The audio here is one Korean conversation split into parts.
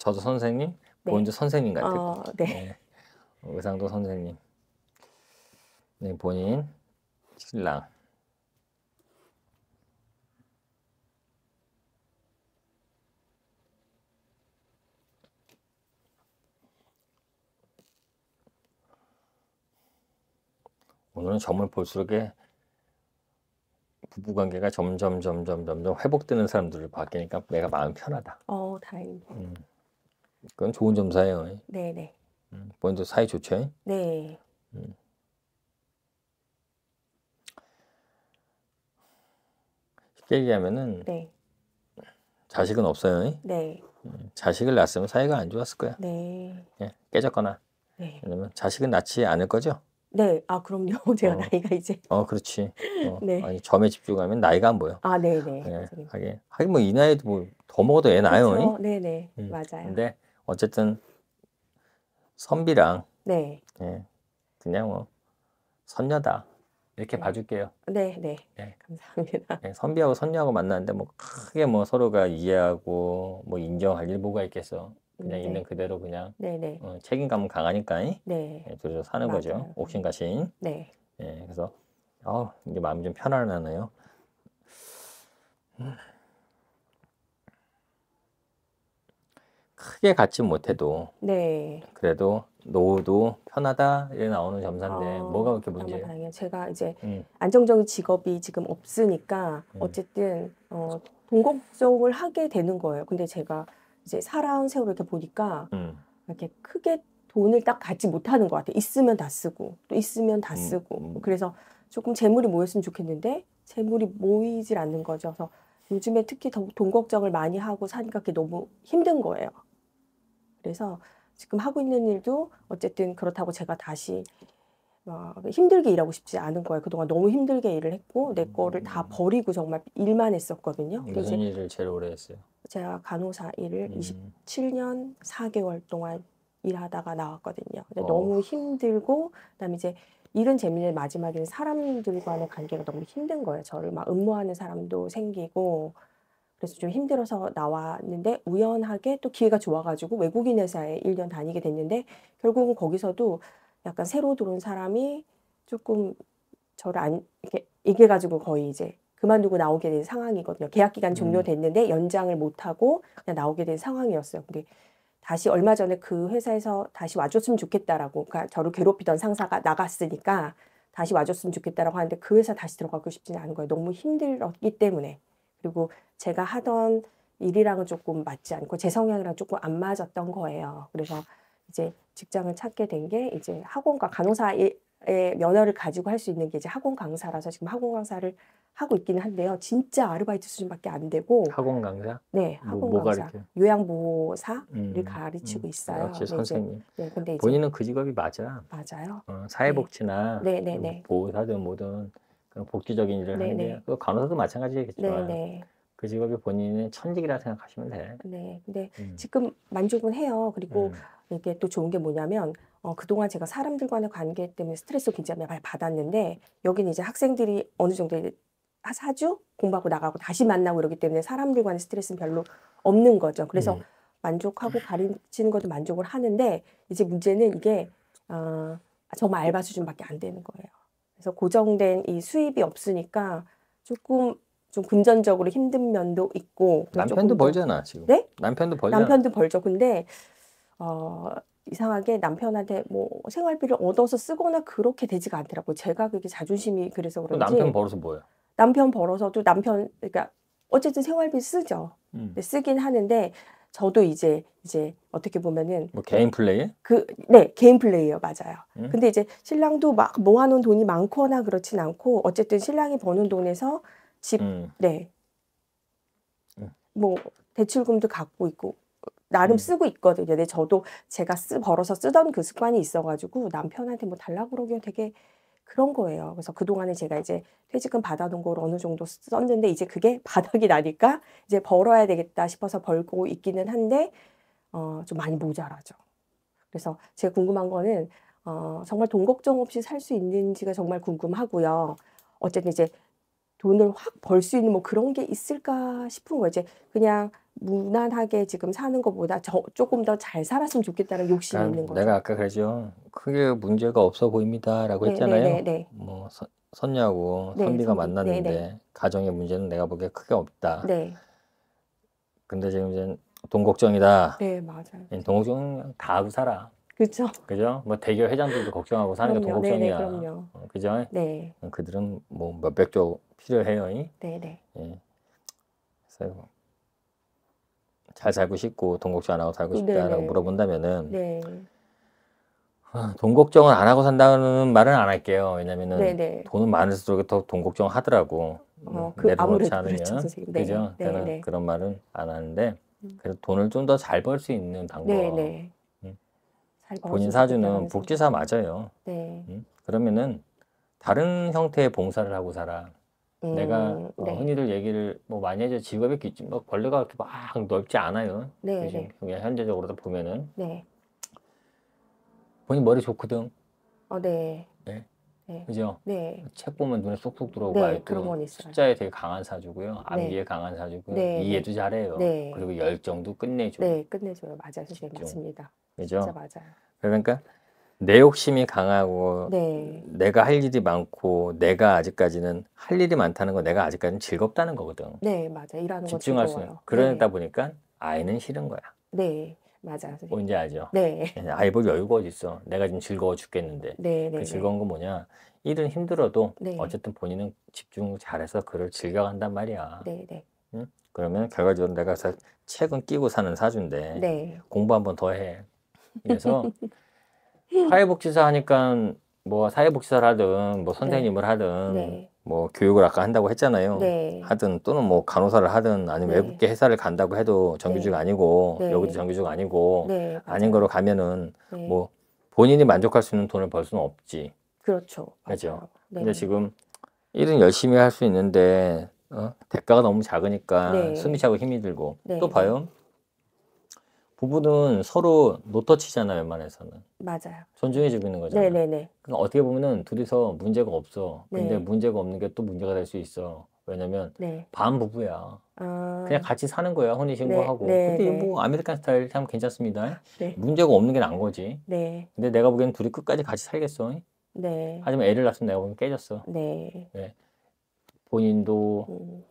저도 선생님, 뭐 네. 본인도 선생님 같고 어, 네. 네. 의상도 선생님. 네, 본인 신랑. 오늘은 점을 볼수록 부부 관계가 점점 점점 점점 회복되는 사람들을 바뀌니까 내가 마음 편하다. 어, 다행 음. 그건 좋은 점사예요. 네네. 음, 먼저 사이 좋죠. 네. 음. 쉽게 얘기하면은 네. 자식은 없어요. 네. 음, 자식을 낳았으면 사이가 안 좋았을 거야. 네. 예, 깨졌거나. 네. 왜냐면 자식은 낳지 않을 거죠. 네, 아 그럼요. 제가 어. 나이가 이제. 어, 그렇지. 어, 네. 아니 점에 집중하면 나이가 안 보여. 아, 네, 네. 예, 하긴 하긴 뭐 이 나이도 뭐 더 먹어도 애 낳아요. 잉? 그렇죠. 네, 네, 음. 맞아요. 근데 어쨌든 선비랑 네. 예, 그냥 뭐 선녀다 이렇게 네. 봐줄게요. 네, 네, 네. 감사합니다. 예, 선비하고 선녀하고 만났는데 뭐 크게 뭐 서로가 이해하고 뭐 인정할 일 뭐가 있겠어. 그냥 네. 있는 그대로 그냥 네, 네. 어, 책임감은 강하니까 네. 예, 둘이서 사는 맞아요. 거죠. 옥신가신. 네. 예, 그래서 어, 이제 마음이 좀 편안하네요. 음. 크게 갖지 못해도 네. 그래도 노후도 편하다 이래 나오는 점사인데 어, 뭐가 그렇게 문제예요? 다행이에요. 제가 이제 음. 안정적인 직업이 지금 없으니까 음. 어쨌든 어, 동 걱정을 하게 되는 거예요. 근데 제가 이제 살아온 세월을 이렇게 보니까 음. 이렇게 크게 돈을 딱 갖지 못하는 것 같아요. 있으면 다 쓰고 또 있으면 다 음, 쓰고 음. 그래서 조금 재물이 모였으면 좋겠는데 재물이 모이질 않는 거죠. 그래서 요즘에 특히 더돈 걱정을 많이 하고 사니까 그게 너무 힘든 거예요. 그래서 지금 하고 있는 일도 어쨌든 그렇다고 제가 다시 뭐 힘들게 일하고 싶지 않은 거예요. 그동안 너무 힘들게 일을 했고 내 거를 다 음. 버리고 정말 일만 했었거든요. 음, 무슨 일을 제일 오래 했어요? 제가 간호사 일을 음. 27년 4개월 동안 일하다가 나왔거든요. 근데 어. 너무 힘들고 그다음에 이제 일은 재미는 마지막에는 사람들과의 관계가 너무 힘든 거예요. 저를 막 음모하는 사람도 생기고 그래서 좀 힘들어서 나왔는데 우연하게 또 기회가 좋아가지고 외국인 회사에 1년 다니게 됐는데 결국은 거기서도 약간 새로 들어온 사람이 조금 저를 안 이렇게 이겨가지고 거의 이제 그만두고 나오게 된 상황이거든요. 계약 기간 음. 종료됐는데 연장을 못하고 그냥 나오게 된 상황이었어요. 근데 다시 얼마 전에 그 회사에서 다시 와줬으면 좋겠다라고 그러니까 저를 괴롭히던 상사가 나갔으니까 다시 와줬으면 좋겠다라고 하는데 그 회사 다시 들어가고 싶지는 않은 거예요. 너무 힘들었기 때문에. 그리고 제가 하던 일이랑은 조금 맞지 않고 제 성향이랑 조금 안 맞았던 거예요. 그래서 이제 직장을 찾게 된 게 이제 학원과 간호사의 면허를 가지고 할 수 있는 게 이제 학원 강사라서 지금 학원 강사를 하고 있기는 한데요. 진짜 아르바이트 수준밖에 안 되고 학원 강사? 네, 뭐 학원 뭐, 강사. 가르쳐요? 요양보호사를 음, 가르치고 음, 있어요. 역시 선생님. 이제, 네, 근데 이제, 본인은 그 직업이 맞아. 맞아요. 어, 사회복지나 네. 네, 네, 네. 보호사든 뭐든 그런 복지적인 일을 네네. 하는데 그 간호사도 마찬가지겠지만 네네. 그 직업이 본인의 천직이라 생각하시면 돼. 네. 근데 음. 지금 만족은 해요. 그리고 음. 이게 또 좋은 게 뭐냐면 어, 그동안 제가 사람들 과의 관계 때문에 스트레스 굉장히 많이 받았는데 여기는 이제 학생들이 어느 정도 사주 공부하고 나가고 다시 만나고 이러기 때문에 사람들 과의 스트레스는 별로 없는 거죠. 그래서 음. 만족하고 가르치는 것도 만족을 하는데 이제 문제는 이게 어, 정말 알바수 준밖에 안 되는 거예요. 그래서 고정된 이 수입이 없으니까 조금 좀 금전적으로 힘든 면도 있고 남편도 벌잖아 지금. 네? 남편도 벌 남편도 벌죠. 근데 어 이상하게 남편한테 뭐 생활비를 얻어서 쓰거나 그렇게 되지가 않더라고. 제가 그게 자존심이 그래서 그런지. 남편 벌어서 뭐야? 남편 벌어서 또 남편 그러니까 어쨌든 생활비 쓰죠. 음. 쓰긴 하는데 저도 이제 이제 어떻게 보면은 뭐 개인 그 플레이? 그네 개인 플레이요 맞아요. 음? 근데 이제 신랑도 막 모아놓은 돈이 많거나 그렇진 않고 어쨌든 신랑이 버는 돈에서 집 음. 네. 음. 뭐 대출금도 갖고 있고 나름 음. 쓰고 있거든요. 근데 저도 제가 쓰 벌어서 쓰던 그 습관이 있어가지고 남편한테 뭐 달라고 그러기엔 되게 그런 거예요. 그래서 그동안에 제가 이제 퇴직금 받아놓걸 어느 정도 썼는데 이제 그게 바닥이 나니까 이제 벌어야 되겠다 싶어서 벌고 있기는 한데 어, 좀 많이 모자라죠. 그래서 제가 궁금한 거는 어, 정말 돈 걱정 없이 살 수 있는지가 정말 궁금하고요. 어쨌든 이제 돈을 확 벌 수 있는 뭐 그런 게 있을까 싶은 거예 이제 그냥 무난하게 지금 사는 것보다 저, 조금 더 잘 살았으면 좋겠다는 욕심이 그러니까 있는 거죠. 내가 아까 그랬죠. 크게 문제가 없어 보입니다라고 네, 했잖아요. 네, 네, 네. 뭐 서, 선녀하고 네, 선비가 네, 만났는데 가정의 문제는 내가 보기에 크게 없다. 근데 지금 이제 돈 걱정이다. 네, 맞아요. 예, 돈 걱정 다 하고 살아. 그죠. 그죠. 뭐 대기업 회장들도 걱정하고 사는 게더 네, 네, 걱정이야. 네 그럼요. 어, 그죠. 네. 어, 그들은 뭐 몇백 조 필요해요. 네네. 네. 예. 잘 살고 싶고 돈 걱정 안 하고 살고 싶다라고 네 물어본다면은 네. 아, 돈 걱정은 안 하고 산다는 말은 안 할게요. 왜냐면은 네네. 돈은 많을수록 더 돈 걱정 하더라고. 음, 어, 그 내려놓지 않으면 그렇죠, 네. 그죠. 저는 그런 말은 안 하는데 음. 그래도 돈을 좀 더 잘 벌 수 있는 방법. 본인 사주는 복지사 맞아요. 네. 음? 그러면은 다른 형태의 봉사를 하고 살아. 음, 내가 뭐 네. 어, 흔히들 얘기를 뭐 많이 해줘 직업의 기준 뭐 벌레가 그렇게 막 넓지 않아요. 네, 요 네. 그냥 현재적으로도 보면은 네. 본인 머리 좋거든. 어, 네. 네. 네. 그죠? 네. 책 보면 눈에 쏙쏙 들어오고 네, 그런 숫자에 되게 강한 사주고요. 네. 암기에 강한 사주고요. 네. 이해도 잘해요. 그리고 열정도 끝내줘요. 네, 끝내줘요. 맞아요. 맞습니다. 그죠? 맞아 그러니까 내 욕심이 강하고 네. 내가 할 일이 많고 내가 아직까지는 할 일이 많다는 건 내가 아직까지는 즐겁다는 거거든. 네, 맞아. 일하는 집중할 거즐거 그러다 네. 보니까 아이는 싫은 거야. 네. 맞아. 뭔지 알죠? 네. 예, 아이 볼 여유가 어디 있어. 내가 지금 즐거워 죽겠는데. 네, 네, 그 네. 즐거운 건 뭐냐? 일은 힘들어도 네. 어쨌든 본인은 집중 잘해서 그를 즐겨간단 말이야. 네, 네. 응? 그러면 결과적으로 내가 책은 끼고 사는 사주인데 네. 공부 한번더 해. 그래서 사회복지사 하니까 뭐 사회복지사를 하든 뭐 선생님을 네. 하든 네. 뭐 교육을 아까 한다고 했잖아요. 네. 하든 또는 뭐 간호사를 하든 아니면 네. 외국계 회사를 간다고 해도 정규직 네. 아니고 네. 여기도 정규직 아니고 아닌 거로 가면은 뭐 본인이 만족할 수 있는 돈을 벌 수는 없지. 그렇죠. 그렇죠. 근데 지금 일은 열심히 할 수 있는데 어? 대가가 너무 작으니까 숨이 차고 힘이 들고 또 봐요. 부부는 서로 노터치잖아요, 웬해서는 맞아요. 존중해주는 거잖아요. 네네네. 그러니까 어떻게 보면은 둘이서 문제가 없어. 근데 네. 문제가 없는 게 또 문제가 될 수 있어. 왜냐면 네. 반부부야. 아... 그냥 같이 사는 거야, 혼인신고하고. 네, 네, 근데 네. 뭐 아메리칸 스타일 하 괜찮습니다. 네. 문제가 없는 게 난 거지. 네. 근데 내가 보기엔 둘이 끝까지 같이 살겠어. 네. 하지만 애를 낳으면 내가 보기 깨졌어. 네. 네. 본인도 음.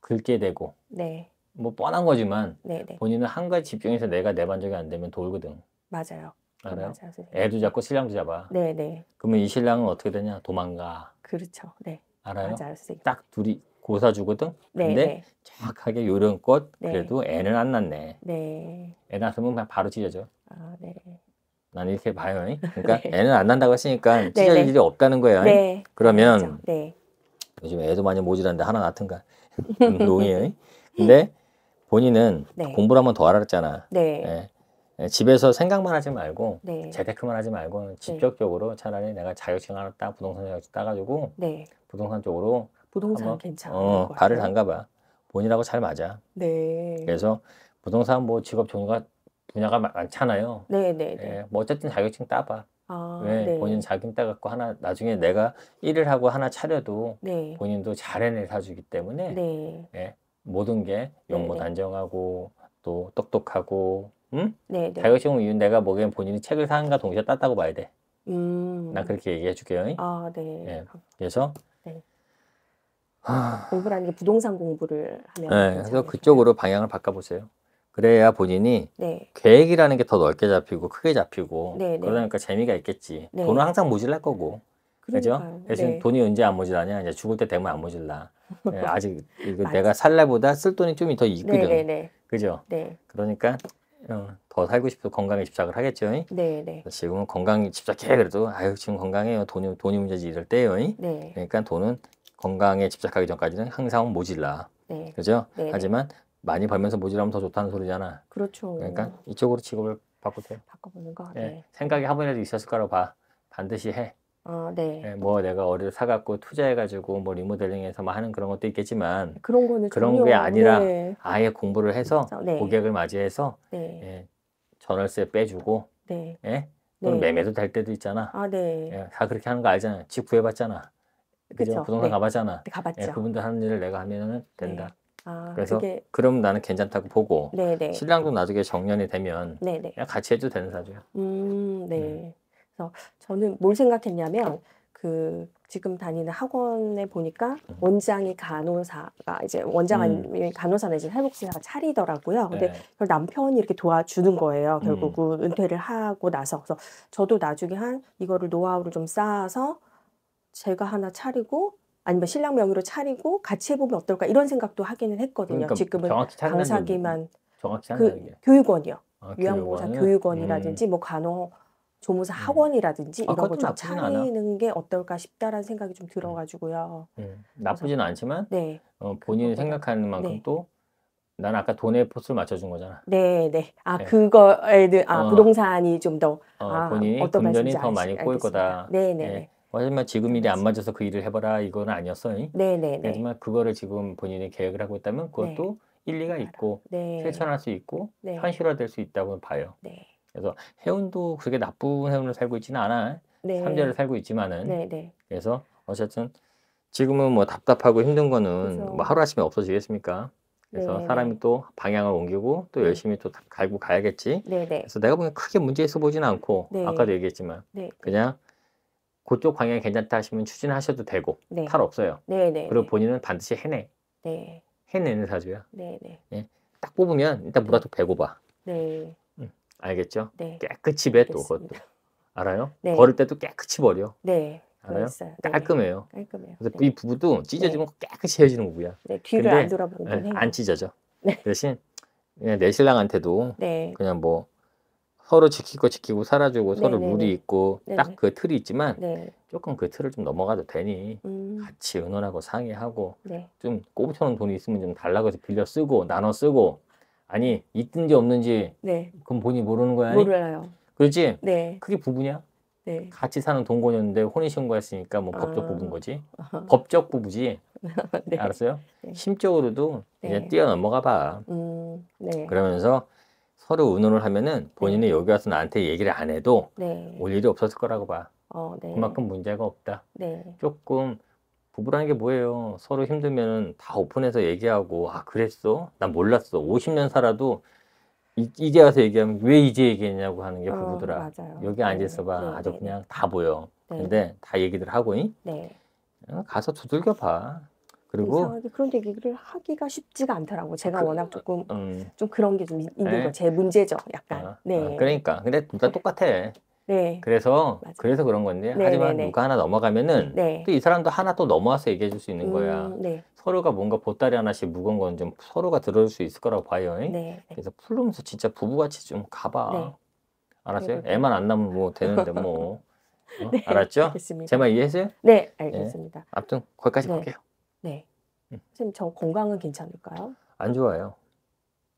긁게 되고. 네. 뭐 뻔한 거지만 네네. 본인은 한 가지 집중해서 내가 내 반적이 안 되면 돌거든. 맞아요. 알아요? 맞아요, 애도 잡고 신랑도 잡아. 네네. 그러면 이 신랑은 어떻게 되냐? 도망가. 그렇죠. 네. 알아요? 맞아요, 선생님. 딱 둘이 고사주거든. 네, 근데 정확하게 요런것 네. 그래도 애는 안 낳네. 네. 애 낳으면 그냥 바로 찢어져. 아, 네. 난 이렇게 봐요. 그러니까 네. 애는 안 난다고 했으니까 찢어질 네. 일이 없다는 거예요. 네. 그러면 그렇죠. 네. 요즘 애도 많이 모자란데 하나 낳든가 음, 농이에요. 근데 본인은 네. 공부를 한번 더 알았잖아. 네. 예. 예. 집에서 생각만 하지 말고 네. 재테크만 하지 말고 네. 직접적으로 차라리 내가 자격증 하나 따 부동산 자격증 따가지고 네. 부동산 쪽으로 부동산 괜찮아 어, 발을 담가봐 본인하고 잘 맞아 네. 그래서 부동산 뭐 직업 종류가 분야가 많잖아요 네네 네, 예, 뭐 어쨌든 자격증 따봐 아, 왜 예, 네. 본인 자기 따갖고 하나 나중에 내가 일을 하고 하나 차려도 네. 본인도 잘해내 사주기 때문에 네. 예, 모든 게영어네 안정하고 또 똑똑하고 응? 자격증 이유 내가 보기엔 본인이 책을 사는가 동시에 땄다고 봐야 돼. 음. 나 그렇게 얘기해 줄게요. 아 네. 예. 그래서 네. 하... 공부라는 게 부동산 공부를 하면. 네. 그래서 그쪽으로 방향을 바꿔보세요. 그래야 본인이 네. 계획이라는 게 더 넓게 잡히고 크게 잡히고 네, 그러니까 재미가 있겠지. 네. 돈은 항상 모질랄 거고. 그죠? 대신 네. 돈이 언제 안 모질라냐? 이제 죽을 때 되면 안 모질라. 네, 아직 이거 내가 살래보다 쓸 돈이 좀 더 있거든. 네네네. 그죠? 네. 그러니까 어, 더 살고 싶어 건강에 집착을 하겠죠. 네네. 지금은 건강에 집착해 그래도 아유 지금 건강해요. 돈이 돈이 문제지 이럴 때요. 네. 그러니까 돈은 건강에 집착하기 전까지는 항상 모질라. 네. 그죠? 네네. 하지만 많이 벌면서 모질하면 더 좋다는 소리잖아. 그렇죠. 그러니까 이쪽으로 직업을 바꾸세요. 바꿔보는 거. 네. 네. 생각이 한 번이라도 있었을 거라고 봐. 반드시 해. 아, 네. 예, 뭐 내가 어를 디 사갖고 투자해가지고 뭐 리모델링해서 뭐 하는 그런 것도 있겠지만 그런 거는 그런 게 전혀, 아니라 네. 아예 공부를 해서 그렇죠. 네. 고객을 맞이해서 네. 예, 전월세 빼주고 네. 예? 또는 네. 매매도 될 때도 있잖아. 아, 네. 예, 다 그렇게 하는 거 알잖아. 집 구해봤잖아. 그죠? 부동산 네. 가봤잖아. 네, 가봤죠. 예, 그분들 하는 일을 내가 하면은 된다. 네. 아, 그래서 그게... 그럼 나는 괜찮다고 보고 네, 네. 신랑도 나중에 정년이 되면 네, 네. 같이 해도 되는 사주야. 음, 네. 음. 그래서 저는 뭘 생각했냐면 그 지금 다니는 학원에 보니까 음. 원장이 간호사가 이제 원장이 음. 간호사 내지 탈북사가 차리더라고요. 근데 네. 남편이 이렇게 도와주는 거예요. 음. 결국은 음. 은퇴를 하고 나서 그래서 저도 나중에 한 이거를 노하우를 좀 쌓아서 제가 하나 차리고 아니면 신랑 명의로 차리고 같이 해보면 어떨까 이런 생각도 하기는 했거든요. 그러니까 지금은 강사기만 정확히 그 교육원이요. 아, 유양보호사 교육원. 교육원이라든지 음. 뭐 간호 조무사 음. 학원이라든지 아, 이런 아, 걸좀 차리는 게 어떨까 싶다라는 생각이 좀 들어가지고요. 음, 음. 나쁘진 않지만 네. 어, 본인이 생각하는 만큼 네. 또. 난 아까 돈의 포스를 맞춰준 거잖아. 네, 네. 아 네. 그거에는 아 어, 부동산이 좀 더 어, 아, 본인이 금전이 더 많이 꼬일 거다. 네, 네, 예. 네. 하지만 지금 일이 안 맞아서 그 일을 해봐라 이건 아니었어요. 네네네. 네, 네. 하지만 그거를 지금 본인이 계획을 하고 있다면 그것도 네. 일리가 있고 네. 실천할 수 있고 현실화될 수 있다고 봐요. 네. 그래서 해운도 그게 나쁜 해운을 살고 있지는 않아. 네. 삼재를 살고 있지만은. 네, 네. 그래서 어쨌든 지금은 뭐 답답하고 힘든 거는 그죠. 뭐 하루아침에 없어지겠습니까? 그래서 네, 네 사람이 네. 또 방향을 옮기고 또 네. 열심히 또 갈고 가야겠지. 네네. 그래서 내가 보기엔 크게 문제 있어 보지는 않고 네. 아까도 얘기했지만 네. 그냥 그쪽 방향이 괜찮다 하시면 추진하셔도 되고 네. 탈 없어요. 네네. 그리고 본인은 반드시 해내. 네. 해내는 사주야. 네네. 예. 딱 뽑으면 일단 물라도 배고 봐. 네. 알겠죠? 네. 깨끗이 뱉어 그것도. 알아요? 네. 버릴 때도 깨끗이 버려. 네. 알아요? 그랬어요. 네, 네. 깔끔해요. 깔끔해요. 그래서 네. 이 부부도 찢어지면 깨끗이 헤어지는 부부야. 네, 뒤를 근데, 안 돌아보고 네, 안 찢어져. 대신 그냥 내 신랑한테도 그냥 뭐 서로 지킬 거 지키고 살아주고 서로 룰이 있고 딱 그 틀이 있지만 조금 그 틀을 좀 넘어가도 되니 음. 같이 의논하고 상의하고 좀 꼽혀놓은 돈이 있으면 좀 달라고 해서 빌려 쓰고 나눠 쓰고 아니 있든지 없는지 네. 그건 본인이 모르는 거야. 아니? 요 그렇지? 네. 그게 부부냐? 네. 같이 사는 동거였는데 혼인신고했으니까 뭐 법적 아. 부부인 거지. 아하. 법적 부부지. 네. 알았어요? 네. 심적으로도 그냥 네. 뛰어 넘어가 봐. 음, 네. 그러면서 서로 의논을 하면은 네. 본인이 여기 와서 나한테 얘기를 안 해도 올 일이 없었을 거라고 봐. 어, 그만큼 문제가 없다. 조금 부부라는 게 뭐예요? 서로 힘들면 다 오픈해서 얘기하고 아 그랬어? 난 몰랐어. 50년 살아도 이, 제 와서 얘기하면 왜 이제 얘기했냐고 하는 게 어, 부부더라. 맞아요. 여기 네, 앉아있어봐. 네, 아주 네, 네. 그냥 다 보여. 네. 근데 다 얘기들 하고 잉? 네. 어, 가서 두들겨 봐. 그리고 이상하게 그런 얘기를 하기가 쉽지가 않더라고. 제가 그, 워낙 조금 음. 좀 그런 게 좀 있는 거 제 문제죠, 약간. 아, 아 네. 아, 그러니까. 근데 둘 다 똑같아. 네. 그래서 맞아요. 그래서 그런 건데 네, 하지만 네, 네, 누가 하나 넘어가면은 네. 또이 사람도 하나 또 넘어와서 얘기해 줄 수 있는 음, 거야. 음, 서로가 뭔가 보따리 하나씩 묵은 건 좀 서로가 들어줄 수 있을 거라고 봐요. 그래서 풀면서 진짜 부부같이 좀 가봐. 알았어요? 애만 안 나면 뭐 되는데 뭐. 어? 알았죠? 제 말 이해했어요? 네, 알겠습니다. 아무튼 거기까지 볼게요. 네. 음. 선생님, 저 건강은 괜찮을까요? 안 좋아요.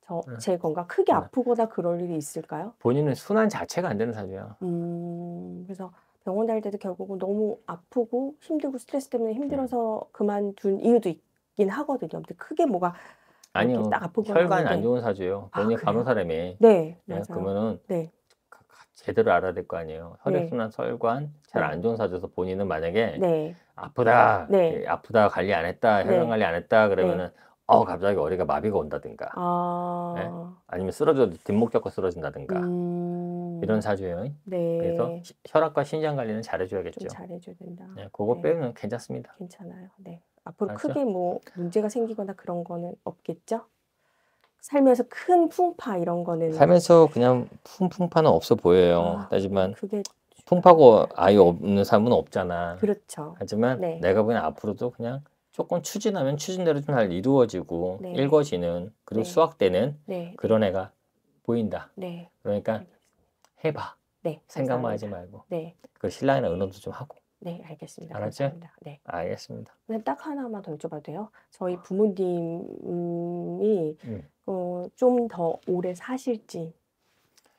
저, 네. 제건강 크게 네. 아프거나 그럴 일이 있을까요? 본인은 순환 자체가 안 되는 사람이야. 음, 그래서 병원 다닐 때도 결국은 너무 아프고 힘들고 스트레스 때문에 힘들어서 네. 그만둔 이유도 있긴 하거든요. 근데 크게 뭐가 아니요. 딱 아프고 혈관 안 좋은 사주예요. 본인 아, 간호사람이. 네. 네 맞 그러면은 네. 제대로 알아야 될 거 아니에요. 혈액순환, 네. 혈관 잘안 네. 좋은 사주에서 본인은 만약에 네. 아프다, 네. 아프다 관리 안 했다, 혈관 관리 안 했다 그러면은 어 갑자기 어리가 마비가 온다든가 아... 네? 아니면 쓰러져 뒷목 잡고 쓰러진다든가 음... 이런 사주예요. 네. 그래서 시, 혈압과 신장 관리는 잘해줘야겠죠. 잘해줘야 된다. 네, 그거 네. 빼면 괜찮습니다. 괜찮아요. 네. 앞으로 알았죠? 크게 뭐 문제가 생기거나 그런 거는 없겠죠? 살면서 큰 풍파 이런 거는 살면서 그냥 풍 풍파는 없어 보여요. 아, 네. 하지만 그게 풍파고 아예 없는 삶은 없잖아. 그렇죠. 하지만 네. 내가 보기엔 앞으로도 그냥 조금 추진하면 추진대로 좀잘 이루어지고 네. 읽어지는 그리고 네. 수학 되는 네. 그런 애가 보인다. 네. 그러니까 해봐. 네, 생각만 하지 말고. 네. 그 신랑이나 은혼도 좀 하고. 네, 알겠습니다. 알았죠? 감사합니다. 네. 알겠습니다. 근데 딱 하나만 더 여쭤봐도 돼요? 저희 부모님이 음. 어, 좀더 오래 사실지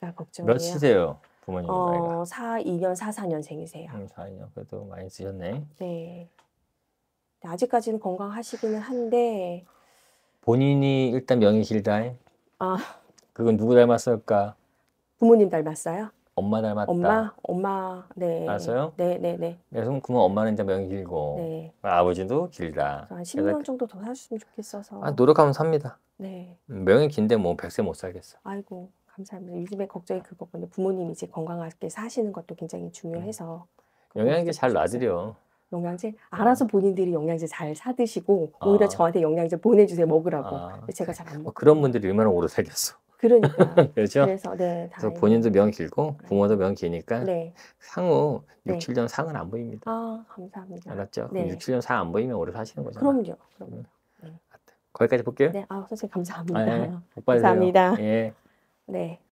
걱정이에요. 몇이세요? 부모님 어, 나이가? 4, 2년, 4, 4년생이세요. 음, 4, 2년. 그래도 많이 쓰셨네. 네. 아직까지는 건강하시기는 한데 본인이 일단 명의실달 아 그건 누구 닮았을까? 부모님 닮았어요? 엄마 닮았다. 엄마, 엄마, 네. 알았요 네, 네, 네. 그래서 그러면 엄마는 이제 명이 길고 네. 아버지도 길다. 한 10년 정도 더 사셨으면 좋겠어서. 아, 노력하면 삽니다. 네. 음, 명이 긴데 뭐 100세 못 살겠어. 아이고, 감사합니다. 요즘에 걱정이 그거거든요. 부모님 이제 건강하게 사시는 것도 굉장히 중요해서. 음. 영양제 잘 놔드려. 영양제 네. 알아서 본인들이 영양제 잘 사드시고 오히려 아. 저한테 영양제 보내주세요 먹으라고 아. 제가 잘 안 먹고 뭐 그런 분들이 얼마나 오래 살겠어 그러니까 그렇죠? 그래서 네 그래서 본인도 명 길고 네. 부모도 명 기니까 네. 향후 6, 네. 7년 상은 안 보입니다 아 감사합니다 알았죠? 네. 6, 7년 상 안 보이면 오래 사시는 거잖 그럼요 그럼 음. 네. 아, 네. 거기까지 볼게요 네아 선생님 감사합니다 아, 예. 감사합니다 예. 네